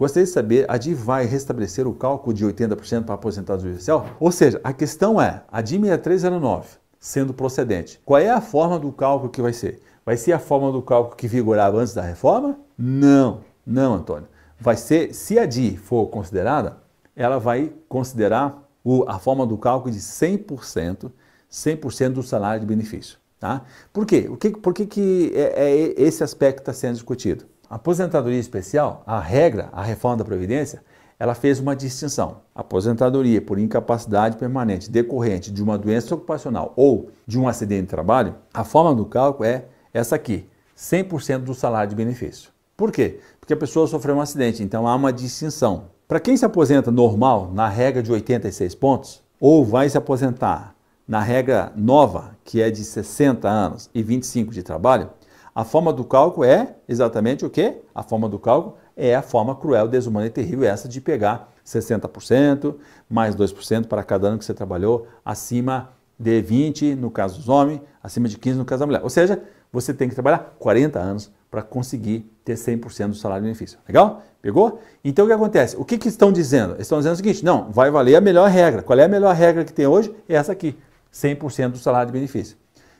Gostaria de saber, a DI vai restabelecer o cálculo de 80% para aposentado judicial? Ou seja, a questão é, a DI 6309, sendo procedente, qual é a forma do cálculo que vai ser? Vai ser a forma do cálculo que vigorava antes da reforma? Não, não, Antônio. Vai ser, se a DI for considerada, ela vai considerar o, a forma do cálculo de 100%, 100% do salário de benefício. Tá? Por quê? O que, por que, que é, é esse aspecto está sendo discutido? aposentadoria especial, a regra, a reforma da Previdência, ela fez uma distinção. Aposentadoria por incapacidade permanente decorrente de uma doença ocupacional ou de um acidente de trabalho, a forma do cálculo é essa aqui, 100% do salário de benefício. Por quê? Porque a pessoa sofreu um acidente, então há uma distinção. Para quem se aposenta normal, na regra de 86 pontos, ou vai se aposentar na regra nova, que é de 60 anos e 25 de trabalho, a forma do cálculo é exatamente o quê? A forma do cálculo é a forma cruel, desumana e terrível, essa de pegar 60%, mais 2% para cada ano que você trabalhou, acima de 20% no caso dos homens, acima de 15% no caso da mulher. Ou seja, você tem que trabalhar 40 anos para conseguir ter 100% do salário benefício. Legal? Pegou? Então o que acontece? O que, que estão dizendo? Estão dizendo o seguinte: não, vai valer a melhor regra. Qual é a melhor regra que tem hoje? É essa aqui: 100% do salário de benefício.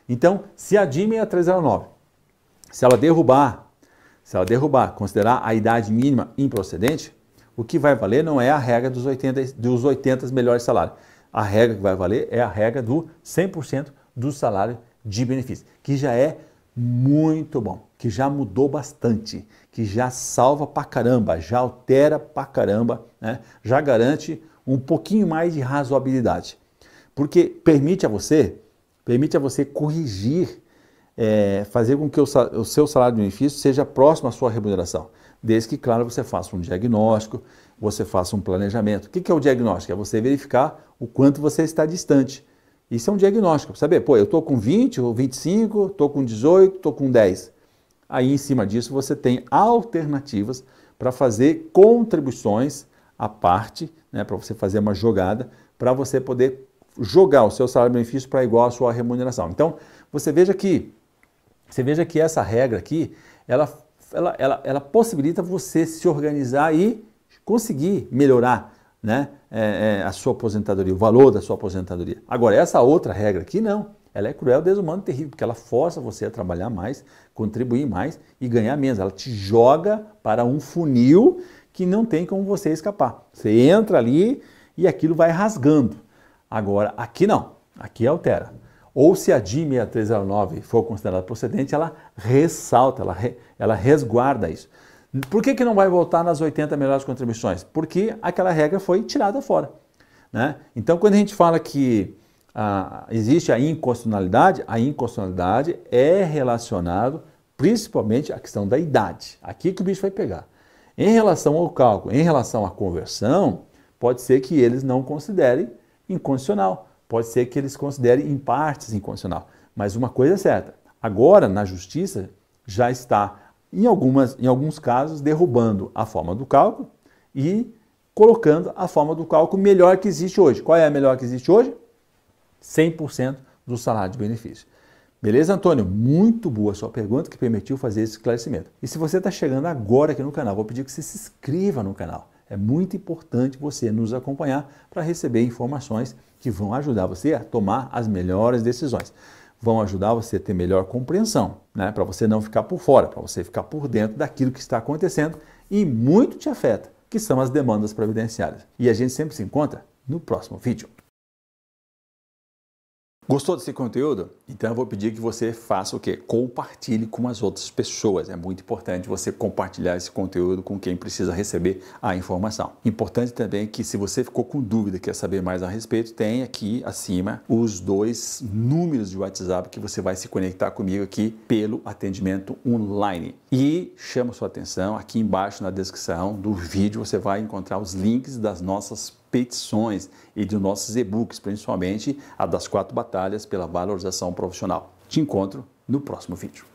Então, se a DIME é a 309 se ela derrubar, se ela derrubar, considerar a idade mínima improcedente, o que vai valer não é a regra dos 80, dos 80 melhores salários. A regra que vai valer é a regra do 100% do salário de benefício, que já é muito bom, que já mudou bastante, que já salva pra caramba, já altera pra caramba, né? já garante um pouquinho mais de razoabilidade. Porque permite a você, permite a você corrigir é, fazer com que o, o seu salário de benefício seja próximo à sua remuneração. Desde que, claro, você faça um diagnóstico, você faça um planejamento. O que é o diagnóstico? É você verificar o quanto você está distante. Isso é um diagnóstico. Saber, pô, eu estou com 20 ou 25, estou com 18, estou com 10. Aí, em cima disso, você tem alternativas para fazer contribuições à parte, né, para você fazer uma jogada, para você poder jogar o seu salário-benefício para igual à sua remuneração. Então, você veja que você veja que essa regra aqui, ela, ela, ela, ela possibilita você se organizar e conseguir melhorar né, é, é, a sua aposentadoria, o valor da sua aposentadoria. Agora, essa outra regra aqui não. Ela é cruel, desumana e terrível, porque ela força você a trabalhar mais, contribuir mais e ganhar menos. Ela te joga para um funil que não tem como você escapar. Você entra ali e aquilo vai rasgando. Agora, aqui não, aqui altera ou se a DI 309 for considerada procedente, ela ressalta, ela, re, ela resguarda isso. Por que, que não vai voltar nas 80 melhores contribuições? Porque aquela regra foi tirada fora. Né? Então, quando a gente fala que ah, existe a inconstitucionalidade, a inconstitucionalidade é relacionado principalmente à questão da idade. Aqui que o bicho vai pegar. Em relação ao cálculo, em relação à conversão, pode ser que eles não considerem incondicional pode ser que eles considerem em partes inconstitucional. Mas uma coisa é certa, agora na justiça já está, em, algumas, em alguns casos, derrubando a forma do cálculo e colocando a forma do cálculo melhor que existe hoje. Qual é a melhor que existe hoje? 100% do salário de benefício. Beleza, Antônio? Muito boa a sua pergunta que permitiu fazer esse esclarecimento. E se você está chegando agora aqui no canal, vou pedir que você se inscreva no canal é muito importante você nos acompanhar para receber informações que vão ajudar você a tomar as melhores decisões. Vão ajudar você a ter melhor compreensão, né? para você não ficar por fora, para você ficar por dentro daquilo que está acontecendo e muito te afeta, que são as demandas previdenciárias. E a gente sempre se encontra no próximo vídeo. Gostou desse conteúdo? Então eu vou pedir que você faça o quê? Compartilhe com as outras pessoas. É muito importante você compartilhar esse conteúdo com quem precisa receber a informação. Importante também que se você ficou com dúvida, quer saber mais a respeito, tem aqui acima os dois números de WhatsApp que você vai se conectar comigo aqui pelo atendimento online. E chama sua atenção, aqui embaixo na descrição do vídeo você vai encontrar os links das nossas petições e dos nossos e-books, principalmente a das quatro batalhas pela valorização profissional. Te encontro no próximo vídeo.